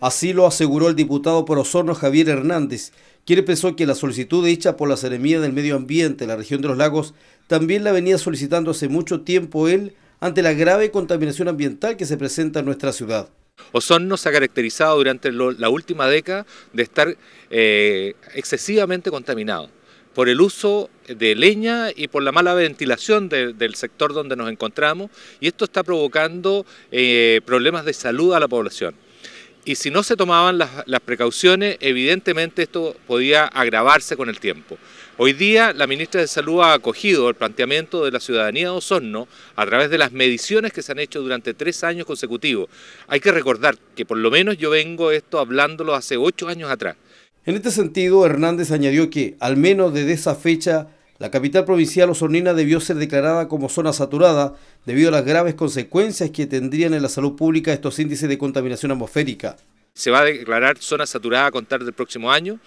Así lo aseguró el diputado por Osorno Javier Hernández, quien expresó que la solicitud hecha por la Seremía del Medio Ambiente, en la región de los lagos, también la venía solicitando hace mucho tiempo él ante la grave contaminación ambiental que se presenta en nuestra ciudad. Osorno se ha caracterizado durante la última década de estar eh, excesivamente contaminado por el uso de leña y por la mala ventilación del sector donde nos encontramos y esto está provocando eh, problemas de salud a la población y si no se tomaban las, precauciones, evidentemente esto podía agravarse con el tiempo. Hoy día la ministra de Salud ha acogido el planteamiento de la ciudadanía de Osorno a través de las mediciones que se han hecho durante tres años consecutivos. Hay que recordar que por lo menos yo vengo esto hablándolo hace ocho años atrás. En este sentido, Hernández añadió que, al menos desde esa fecha, la capital provincial osornina debió ser declarada como zona saturada debido a las graves consecuencias que tendrían en la salud pública estos índices de contaminación atmosférica. Se va a declarar zona saturada a contar del próximo año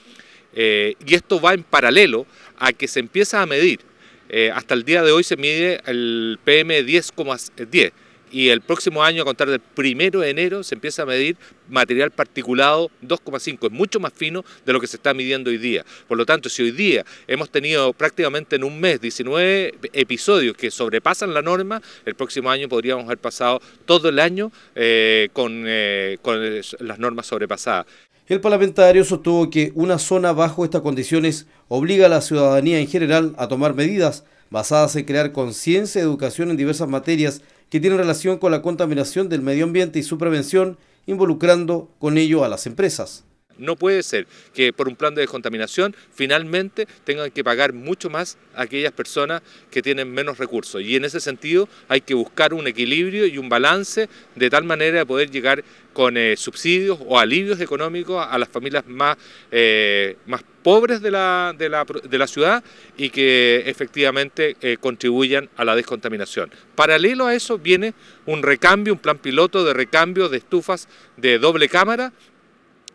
eh, y esto va en paralelo a que se empieza a medir. Eh, hasta el día de hoy se mide el PM 10,10 y el próximo año, a contar del primero de enero, se empieza a medir material particulado 2,5, es mucho más fino de lo que se está midiendo hoy día. Por lo tanto, si hoy día hemos tenido prácticamente en un mes 19 episodios que sobrepasan la norma, el próximo año podríamos haber pasado todo el año eh, con, eh, con las normas sobrepasadas. El parlamentario sostuvo que una zona bajo estas condiciones obliga a la ciudadanía en general a tomar medidas basadas en crear conciencia y educación en diversas materias que tienen relación con la contaminación del medio ambiente y su prevención, involucrando con ello a las empresas. No puede ser que por un plan de descontaminación finalmente tengan que pagar mucho más aquellas personas que tienen menos recursos. Y en ese sentido hay que buscar un equilibrio y un balance de tal manera de poder llegar con eh, subsidios o alivios económicos a las familias más, eh, más pobres de la, ciudad y que efectivamente eh, contribuyan a la descontaminación. Paralelo a eso viene un recambio, un plan piloto de recambio de estufas de doble cámara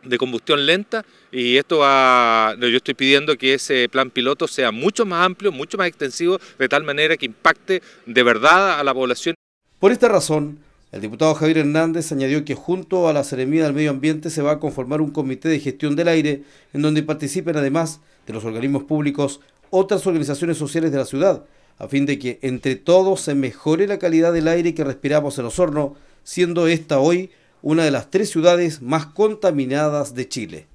de combustión lenta y esto va, yo estoy pidiendo que ese plan piloto sea mucho más amplio, mucho más extensivo, de tal manera que impacte de verdad a la población. Por esta razón, el diputado Javier Hernández añadió que junto a la Seremía del Medio Ambiente se va a conformar un comité de gestión del aire en donde participen además de los organismos públicos otras organizaciones sociales de la ciudad, a fin de que entre todos se mejore la calidad del aire que respiramos en Osorno, siendo esta hoy una de las tres ciudades más contaminadas de Chile.